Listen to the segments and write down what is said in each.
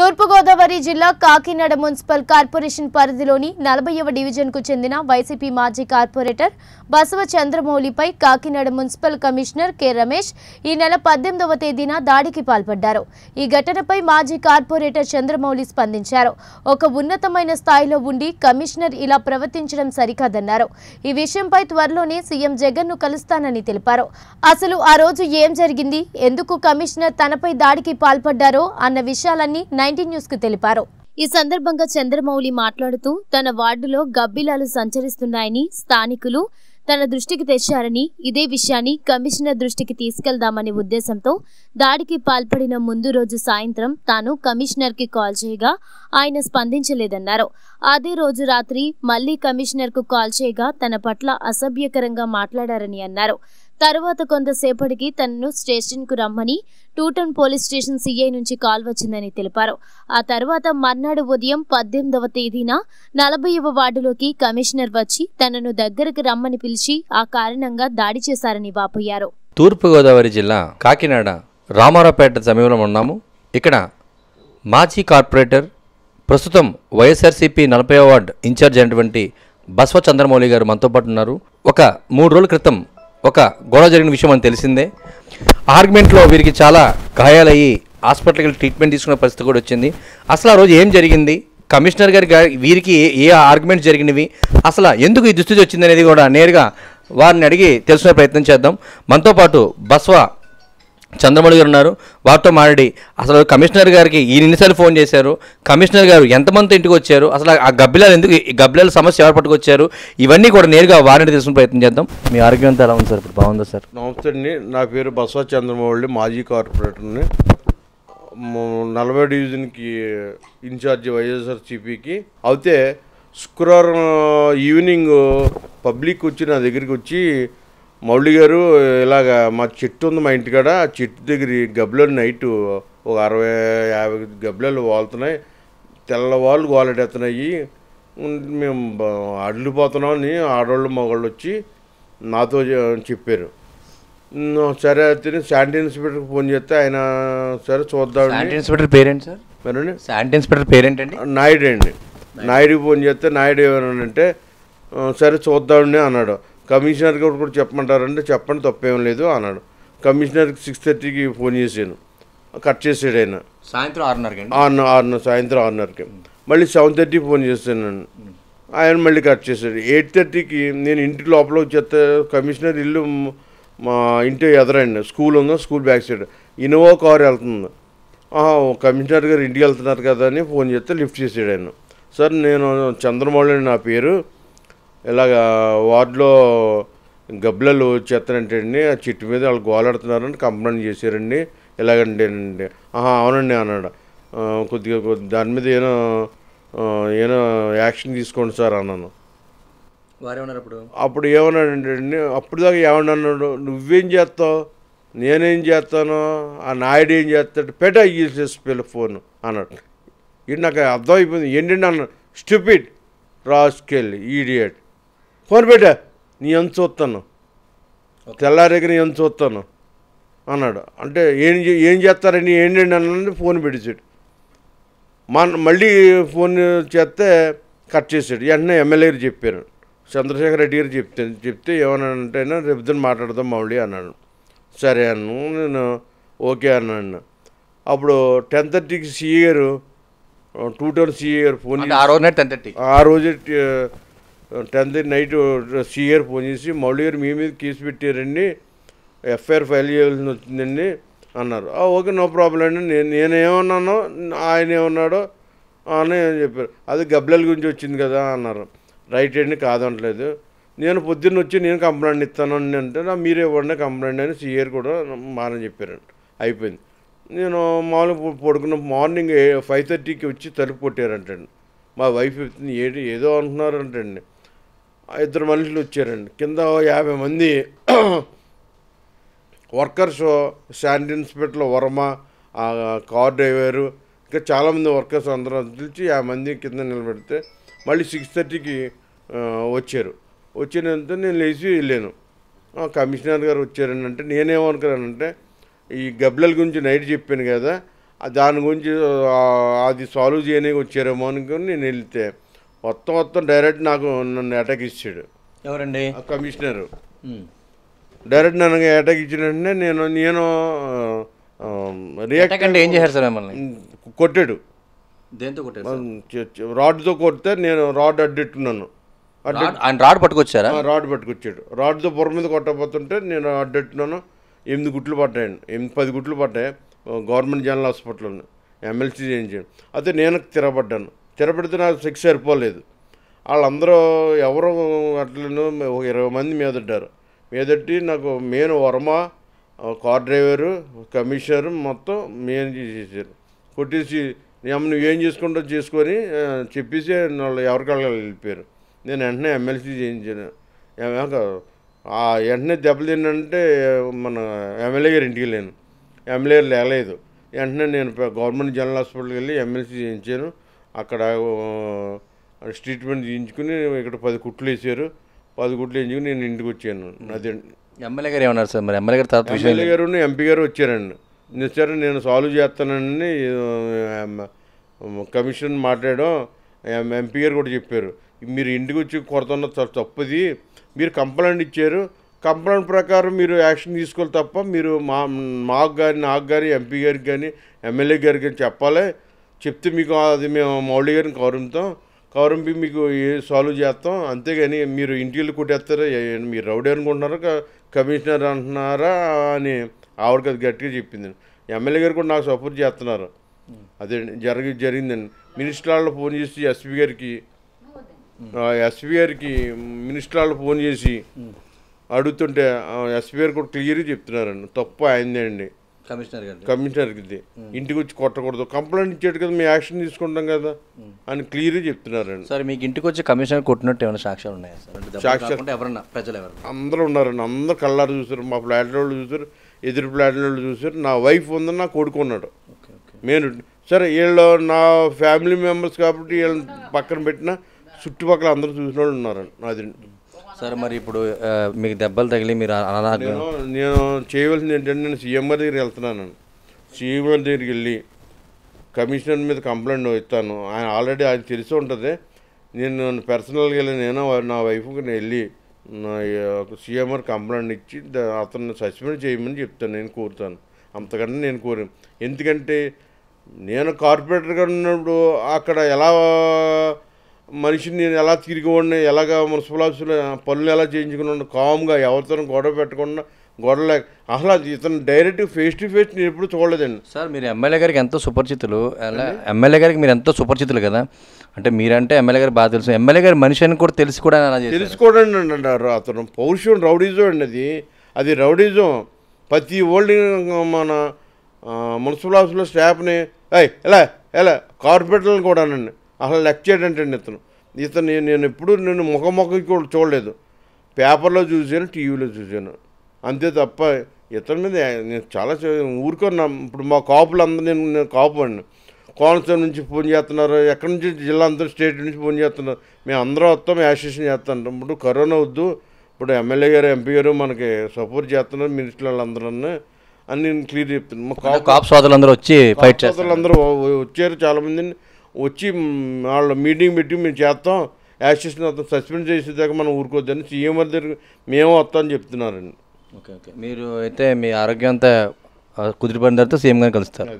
తూర్పుగోదావరి జిల్లా Kakinada municipal corporation పరిధిలోని నలభైవ డివిజన్కు చెందిన వైసీపీ మాజీ కార్పొరేటర్ బసవ చంద్రమౌళిపై Kakinada municipal commissioner K Ramesh ఈ నెల పద్దెనిమిదవ తేదీన దాడికి పాల్పడ్డారు ఈ ఘటనపై మాజీ కార్పొరేటర్ చంద్రమౌళి స్పందించారు ఒక ఉన్నతమైన స్థాయిలో ఉండి కమిషనర్ ఇలా ప్రవర్తించడం సరికాదన్నారు ఈ విషయంపై త్వరలోనే సీఎం ను కలుస్తానని తెలిపారు అసలు ఆ రోజు ఏం జరిగింది ఎందుకు కమిషనర్ తనపై దాడికి పాల్పడ్డారో అన్న విషయాలన్నీ నైన్టీన్ న్యూస్ కు తెలిపారు ఈ సందర్భంగా చంద్రమౌళి మాట్లాడుతూ తన వార్డులో గబ్బిలాలు సంచరిస్తున్నాయని స్థానికులు తన దృష్టికి తెచ్చారని ఇదే విషయాన్ని కమిషనర్ దృష్టికి తీసుకెళ్దామనే ఉద్దేశంతో దాడికి పాల్పడిన ముందు రోజు సాయంత్రం తాను కమిషనర్ కి కాల్ చేయగా ఆయన స్పందించలేదన్నారు అదే రోజు రాత్రి మళ్లీ కు కాల్ చేయగా తన పట్ల అసభ్యకరంగా మాట్లాడారని అన్నారు తరువాత కొంతసేపటికి తనను స్టేషన్కు రమ్మని టూటన్ పోలీస్ స్టేషన్ సీఐ నుంచి కాల్ వచ్చిందని తెలిపారు ఆ తర్వాత మర్నాడు ఉదయం పద్దెనిమిదవ తేదీన నలభైవ వార్డులోకి కమిషనర్ వచ్చి తనను దగ్గరకు రమ్మని పిలిచి ఆ కారణంగా దాడి చేశారని వాపోయారు తూర్పుగోదావరి జిల్లా కాకినాడ రామారావుపేట సమీపంలో ఉన్నాము ఇక్కడ మాజీ కార్పొరేటర్ ప్రస్తుతం వైఎస్ఆర్సీపీ నలభై వార్డ్ ఇన్ఛార్జ్ అయినటువంటి బస్వ చంద్రమౌళి గారు మనతో పాటు ఉన్నారు ఒక మూడు రోజుల క్రితం ఒక గొడవ జరిగిన విషయం అని తెలిసిందే ఆర్గ్యుమెంట్లో వీరికి చాలా గాయాలయ్యి హాస్పిటల్కి వెళ్ళి ట్రీట్మెంట్ తీసుకునే పరిస్థితి కూడా వచ్చింది అసలు ఆ రోజు ఏం జరిగింది కమిషనర్ గారి వీరికి ఏ ఆర్గ్యుమెంట్ జరిగినవి అసలు ఎందుకు ఈ దుస్థితి వచ్చింది అనేది కూడా నేరుగా వారిని అడిగి తెలుసుకునే ప్రయత్నం చేద్దాం మనతో పాటు బస్వ చంద్రమౌళి గారు ఉన్నారు వారితో మాట్లాడి అసలు కమిషనర్ గారికి ఈ ఎన్నిసార్లు ఫోన్ చేశారు కమిషనర్ గారు ఎంతమంది ఇంటికి వచ్చారు అసలు ఆ గబ్బిలాలు ఎందుకు గబ్బిలాల సమస్య ఎవరు పట్టుకొచ్చారు ఇవన్నీ కూడా నేరుగా వారిని తెలుసుకునే ప్రయత్నం చేద్దాం మీ ఆరోగ్యం ఎలా ఉంది సార్ ఇప్పుడు బాగుందా సార్ నమస్తే అండి నా పేరు బసవ చంద్రమౌళి మాజీ కార్పొరేటర్ని నలభై డివిజన్కి ఇన్ఛార్జ్ సిపికి అయితే శుక్రవారం ఈవినింగ్ పబ్లిక్ వచ్చి నా దగ్గరికి వచ్చి మౌళి గారు ఇలాగ మా చెట్టు ఉంది మా ఇంటికాడ ఆ చెట్టు దగ్గర గబ్బులలు నైట్ ఒక అరవై యాభై గబ్బులలు వాలుతున్నాయి తెల్లవాళ్ళు గోలెడెత్తున్నాయి మేము అడిగిపోతున్నామని ఆడవాళ్ళు మగవాళ్ళు వచ్చి నాతో చెప్పారు సరే అయితే శాంటీ ఇన్స్పెక్టర్కి ఫోన్ చేస్తే ఆయన సరే చూద్దాం ఇన్స్పెక్టర్ పేరేంటి సార్ మరండి శానిటరీ ఇన్స్పెక్టర్ పేరేంటి అండి నాయుడు అండి నాయుడికి ఫోన్ చేస్తే నాయుడు అంటే సరే చూద్దామండి అన్నాడు కమిషనర్ గారు కూడా చెప్పమంటారంటే చెప్పండి తప్పేం లేదు అన్నాడు కమిషనర్కి సిక్స్ థర్టీకి ఫోన్ చేశాను కట్ చేసాడు ఆయన సాయంత్రం ఆరున్నరకి ఆరున్నర ఆరున్న సాయంత్రం ఆరున్నరకి మళ్ళీ సెవెన్ థర్టీకి ఫోన్ చేస్తాను నేను ఆయన మళ్ళీ కట్ చేశాడు ఎయిట్ థర్టీకి నేను ఇంటి లోపల చెత్త కమిషనర్ ఇల్లు మా ఇంటి ఎదరండి స్కూల్ ఉందో school back side Innova car వెళ్తుంది కమిషనర్ గారు ఇంటికి వెళ్తున్నారు కదా అని ఫోన్ చేస్తే లిఫ్ట్ చేసాడు ఆయన సార్ నేను చంద్రమౌళి నా పేరు ఇలాగ వార్డులో గబ్బలలు వచ్చేస్తారంటండి ఆ చెట్టు మీద వాళ్ళు గోలాడుతున్నారని కంప్లైంట్ చేశారండి ఇలాగండి అండి ఆహా అవునండి అన్నాడు కొద్దిగా దాని మీద ఏనో ఏనో యాక్షన్ తీసుకోండి సార్ అన్నాను అప్పుడు ఏమన్నాడంటే అప్పుడు దాకా అన్నాడు నువ్వేం చేస్తావు నేనేం చేస్తాను ఆ నాయుడు ఏం చేస్తాడు పెట్ట పిల్ల ఫోన్ అన్నాడు ఇది నాకు అర్థమైపోయింది ఏంటండి అన్నాడు స్టూపిడ్ రాస్కెల్ ఈడియట్ ఫోన్ పెట్టా నీ అంచు చూస్తాను తెల్లారేకి నీ ఎంత చూస్తాను అన్నాడు అంటే ఏం ఏం చేస్తారండి ఏంటండి అన్నది ఫోన్ పెట్టేసాడు మా మళ్ళీ ఫోన్ చేస్తే కట్ చేసాడు వెంటనే ఎమ్మెల్యే గారు చెప్పాను చంద్రశేఖర రెడ్డి గారు చెప్తే చెప్తే ఏమన్నా అంటే రేపు మాట్లాడదాం మౌళి అన్నాడు సరే అన్ను నేను ఓకే అన్నాను అప్పుడు టెన్ థర్టీకి సిఏ గారు టూ టౌన్ సిఏ గారు ఫోన్ ఆ రోజు టెన్ థర్టీ ఆ రోజు టెన్త్ నైట్ సీఆర్ ఫోన్ చేసి మౌళి గారు మీ మీద కేసు పెట్టారండి ఎఫ్ఐఆర్ ఫైల్ చేయాల్సి వచ్చిందండి అన్నారు ఓకే నో ప్రాబ్లం అండి నేను నేనేమన్నానో ఆయన ఏమన్నాడో అని చెప్పారు అది గబ్బలల గురించి వచ్చింది కదా అన్నారు రైట్ అండి కాదనట్లేదు నేను పొద్దున్న వచ్చి నేను కంప్లైంట్ ఇస్తాను అని అంటే మీరే ఇవ్వండి కంప్లైంట్ అని సీఆర్ కూడా మానని చెప్పారండి అయిపోయింది నేను మామూలుగా పడుకున్న మార్నింగ్ ఫైవ్ థర్టీకి వచ్చి తలుపు కొట్టారంటండి మా వైఫ్ ఏదో అంటున్నారంటండి ఇద్దరు మనుషులు వచ్చారండి కింద యాభై మంది workers sand inspector Varma car driver ఇంకా చాలామంది వర్కర్స్ అందరూ పిలిచి యాభై మంది కింద నిలబెడితే మళ్ళీ సిక్స్ థర్టీకి వచ్చారు వచ్చినంత నేను లేచి వెళ్ళాను కమిషనర్ గారు వచ్చారని అంటే నేనేమనుకున్నానంటే ఈ గబ్బలల గురించి నైట్ చెప్పాను కదా దాని గురించి అది సాల్వ్ చేయడానికి వచ్చారేమో అనుకుని నేను వెళ్తే మొత్తం మొత్తం డైరెక్ట్ నాకు నన్ను అటాక్ ఇచ్చాడు ఎవరండి కమిషనరు డైరెక్ట్ నన్ను అటాక్ ఇచ్చిన వెంటనే నేను నేను ఏం చేశారు సార్ మిమ్మల్ని కొట్టాడు దేంతో కొట్టాడు రాడ్తో కొడితే నేను రాడ్ అడ్డెట్టున్నాను ఆయన రాడ్ పట్టుకొచ్చారా రాడ్ పట్టుకొచ్చాడు రాడ్తో బుర్ర మీద కొట్టబోతుంటే నేను అడ్డెట్టున్నాను ఎనిమిది గుట్లు పడ్డాయండి ఎనిమిది పది గుట్లు పడ్డాయి గవర్నమెంట్ జనరల్ హాస్పిటల్ ఎమ్మెల్సీ చేయించాను అయితే నేను తిరగబడ్డాను స్థిరపడితే నాకు శిక్ష సరిపోలేదు వాళ్ళందరూ ఎవరు అట్లను ఒక ఇరవై మంది మీదట్టారు మీదట్టి నాకు main Varma car driver commissioner మొత్తం మెయిన్ చేసేసారు కొట్టేసి నువ్వు ఏం చేసుకుంటా చేసుకొని చెప్పేసి వాళ్ళు ఎవరికాళ్ళు వెళ్ళిపోయారు నేను వెంటనే ఎమ్మెల్సీ చేయించాను వెంటనే దెబ్బలు ఏంటంటే మన ఎమ్మెల్యే గారి ఇంటికి వెళ్ళాను ఎమ్మెల్యే లేలేదు వెంటనే నేను గవర్నమెంట్ జనరల్ హాస్పిటల్కి వెళ్ళి ఎమ్మెల్సీ చేయించాను అక్కడ ట్రీట్మెంట్ చేయించుకుని ఇక్కడ పది కుట్లు వేసారు పది కుట్లు వేయించుకుని నేను ఇంటికి వచ్చాను అదే ఎమ్మెల్యే గారు ఏమన్నారు సార్ మరి ఎమ్మెల్యే గారు తర్వాత ఎమ్మెల్యే గారు ఎంపీ గారు వచ్చారండి సరే నేను సాల్వ్ చేస్తానని కమిషన్ మాట్లాడడం ఎంపీ గారు కూడా చెప్పారు మీరు ఇంటికి వచ్చి కొరత ఉన్న తప్పది మీరు కంప్లైంట్ ఇచ్చారు కంప్లైంట్ ప్రకారం మీరు యాక్షన్ తీసుకోవాలి తప్ప మీరు మా మాకు కానీ నాకు కానీ ఎంపీ గారికి కానీ ఎమ్మెల్యే గారికి కానీ చెప్పాలి చెప్తే మీకు అది మేము మౌళి గారిని కౌరంతో కౌరంపి మీకు ఏ సాల్వ్ చేస్తాం అంతేగాని మీరు ఇంటికి కొట్టేస్తారా మీరు రౌడీ అనుకుంటున్నారా కమిషనర్ అంటున్నారా అని ఆవిడకి అది గట్టిగా చెప్పింది ఎమ్మెల్యే గారు కూడా నాకు సపోర్ట్ చేస్తున్నారు అదే జరిగి జరిగిందండి మినిస్టర్ వాళ్ళు ఫోన్ చేసి ఎస్పీ గారికి ఎస్పీ గారికి మినిస్టర్ వాళ్ళు ఫోన్ చేసి అడుగుతుంటే ఎస్పీ గారు కూడా క్లియర్గా చెప్తున్నారండి తప్పు అయిందండి అండి కమిషనర్ ఇది ఇంటికి వచ్చి కొట్టకూడదు కంప్లైంట్ ఇచ్చాడు కదా మేము యాక్షన్ తీసుకుంటాం కదా అని క్లియర్గా చెప్తున్నారండి సార్ మీకు ఇంటికి వచ్చి కమిషనర్ కొట్టినట్టు ఏమైనా సాక్ష్యాలు ఉన్నాయా సార్ ఎవరన్నా ప్రజలు అందరూ ఉన్నారండి అందరూ కళ్ళారు చూసారు మా ఫ్లాట్ వాళ్ళు చూసారు ఎదురు ఫ్లాట్ వాళ్ళు చూసారు నా వైఫ్ ఉందని నా కొడుకు ఉన్నాడు నేను సరే వీళ్ళు నా ఫ్యామిలీ మెంబర్స్ కాబట్టి వీళ్ళని పక్కన పెట్టిన చుట్టుపక్కల అందరూ చూసిన వాళ్ళు ఉన్నారండి నాది సార్ మరి ఇప్పుడు మీకు దెబ్బలు తగిలి మీరు నేను నేను చేయవలసింది ఏంటంటే నేను సీఎంఆర్ దగ్గర వెళ్తున్నాను సీఎంఆర్ దగ్గరికి వెళ్ళి కమిషనర్ మీద కంప్లైంట్ ఇస్తాను ఆయన ఆల్రెడీ అది తెలిసి ఉంటుంది నేను పర్సనల్గా వెళ్ళి నేను నా వైఫ్కి వెళ్ళి సీఎంఆర్ కంప్లైంట్ ఇచ్చి అతను సస్పెండ్ చేయమని చెప్తాను నేను కోరుతాను అంతకంటే నేను కోరాను ఎందుకంటే నేను కార్పొరేటర్గా ఉన్నప్పుడు అక్కడ ఎలా మనిషిని నేను ఎలా తిరిగివాడిని ఎలాగ మున్సిపల్ ఆఫీసులో పనులు ఎలా చేయించుకున్నాను కామ్గా ఎవరితో గొడవ పెట్టకుండా గొడవలే అసలు ఇతను డైరెక్ట్ ఫేస్ టు ఫేస్ నేను ఎప్పుడు చూడలేదండి సార్ మీరు ఎమ్మెల్యే గారికి ఎంతో సుపరిచితులు ఎమ్మెల్యే గారికి మీరు ఎంతో సుపరిచితులు కదా అంటే మీరంటే ఎమ్మెల్యే గారు బాగా తెలుసు ఎమ్మెల్యే గారి మనిషి అని కూడా తెలిసి కూడా తెలుసుకోవడం అంటారు అతను పౌరుషం రౌడీజం అండి అది అది రౌడీజం ప్రతి ఓల్డ్ మన మున్సిపల్ ఆఫీస్లో స్టాఫ్ని ఎలా ఎలా కార్పొరేటర్లను కూడానండి అసలు లెఫ్ట్ చేయడం అంటే ఇతను ఇతను నేను ఎప్పుడు నేను ముఖ కూడా చూడలేదు పేపర్లో చూశాను టీవీలో చూశాను అంతే తప్ప ఇతని మీద నేను చాలా ఊరుకున్నా ఇప్పుడు మా కాపులు అందరూ నేను నేను కాపు అండి కోనసీమ నుంచి ఫోన్ చేస్తున్నారు ఎక్కడి నుంచి జిల్లా అందరూ స్టేట్ నుంచి ఫోన్ చేస్తున్నారు మేము అందరం వస్తాం యాసిషన్ చేస్తుంటాం ఇప్పుడు కరోనా వద్దు ఇప్పుడు ఎమ్మెల్యే గారు ఎంపీ గారు మనకి సపోర్ట్ చేస్తున్నారు మినిస్టర్ వాళ్ళందరూ అని నేను క్లియర్ చెప్తున్నాను మా కాపు అందరూ వచ్చి ఫైట్ అందరూ వచ్చారు చాలామందిని వచ్చి వాళ్ళ మీటింగ్ పెట్టి మేము చేస్తాం యాక్సిస్ని అతను సస్పెండ్ చేసేదాకా మనం ఊరుకోవద్దని సీఎం దగ్గర మేము వస్తామని చెప్తున్నారండి ఓకే ఓకే మీరు అయితే మీ ఆరోగ్యం అంతా కుదిరిపడిన తర్వాత సీఎంగానే కలుస్తారు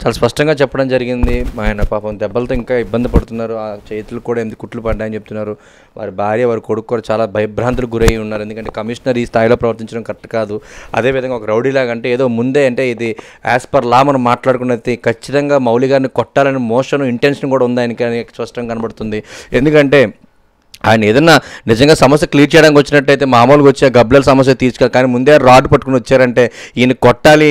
చాలా స్పష్టంగా చెప్పడం జరిగింది ఆయన పాపం దెబ్బలతో ఇంకా ఇబ్బంది పడుతున్నారు ఆ చేతులు కూడా ఎందుకు కుట్లు పడ్డాయని చెప్తున్నారు వారి భార్య వారి కొడుకు కూడా చాలా భయభ్రాంతులు గురయ్యి ఉన్నారు ఎందుకంటే కమిషనర్ ఈ స్థాయిలో ప్రవర్తించడం కరెక్ట్ కాదు అదేవిధంగా ఒక రౌడీలాగంటే ఏదో ముందే అంటే ఇది యాజ్ పర్ లా మనం మాట్లాడుకున్నది ఖచ్చితంగా మౌలి గారిని కొట్టాలని మోషన్ ఇంటెన్షన్ కూడా ఉంది ఆయనకి స్పష్టంగా కనబడుతుంది ఎందుకంటే ఆయన ఏదన్నా నిజంగా సమస్య క్లియర్ చేయడానికి వచ్చినట్టయితే మామూలుగా వచ్చే గబ్బల సమస్య తీసుకెళ్ళి కానీ ముందే రాడ్ పట్టుకుని వచ్చారంటే ఈయన కొట్టాలి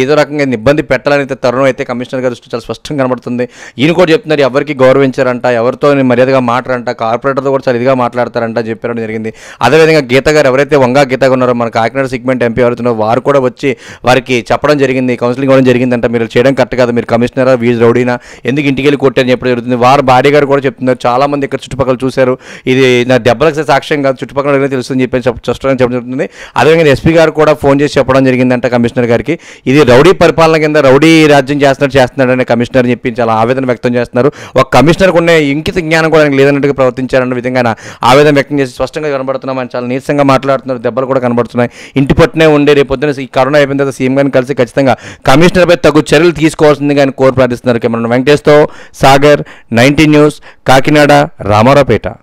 ఏదో రకంగా ఇబ్బంది పెట్టాలని తరుణం అయితే కమిషనర్ గారు దృష్టి చాలా స్పష్టంగా కనబడుతుంది ఈయన కూడా చెప్తున్నారు ఎవరికి గౌరవించారంట ఎవరితో మర్యాదగా మాట్లాడంట కార్పొరేటర్తో కూడా చాలా ఇదిగా మాట్లాడతారంట చెప్పడం జరిగింది అదేవిధంగా గీత గారు ఎవరైతే వంగా గీత ఉన్నారో మన కాకినాడ సెగ్మెంట్ ఎంపీ ఎవరుతున్నారో వారు కూడా వచ్చి వారికి చెప్పడం జరిగింది కౌన్సిలింగ్ ఇవ్వడం జరిగిందంట మీరు చేయడం కరెక్ట్ కాదు మీరు కమిషనర్ వీజ్ రౌడీనా ఎందుకు ఇంటికి వెళ్ళి కొట్టారని చెప్పడం జరుగుతుంది వారు భార్య గారు కూడా చెప్తున్నారు చాలామంది ఇక్కడ చుట్టుపక్కల చూశారు ఇది నా దెబ్బలకు సాక్ష్యం కాదు చుట్టుపక్కల తెలుస్తుందని చెప్పి చెప్పడం జరుగుతుంది అదేవిధంగా ఎస్పీ గారు కూడా ఫోన్ చేసి చెప్పడం జరిగిందంట కమిషనర్ గారికి ఇది రౌడీ పరిపాలన కింద రౌడీ రాజ్యం చేస్తున్నట్టు చేస్తున్నాడని కమిషనర్ చెప్పి చాలా ఆవేదన వ్యక్తం చేస్తున్నారు ఒక కమిషనర్కు ఉన్న ఇంకిత జ్ఞానం కూడా ఆయనకు లేదన్నట్టుగా ప్రవర్తించారన్న విధంగా ఆవేదన వ్యక్తం చేసి స్పష్టంగా కనబడుతున్నామని చాలా నీరసంగా మాట్లాడుతున్నారు దెబ్బలు కూడా కనబడుతున్నాయి ఇంటి పట్టునే ఉండే రేపు ఈ కరోనా అయిపోయిన తర్వాత సీఎం గారిని కలిసి ఖచ్చితంగా కమిషనర్పై తగు చర్యలు తీసుకోవాల్సిందిగా ఆయన కోరి ప్రార్థిస్తున్నారు కెమెరా వెంకటేష్తో సాగర్ నైన్టీ న్యూస్ కాకినాడ రామారావుపేట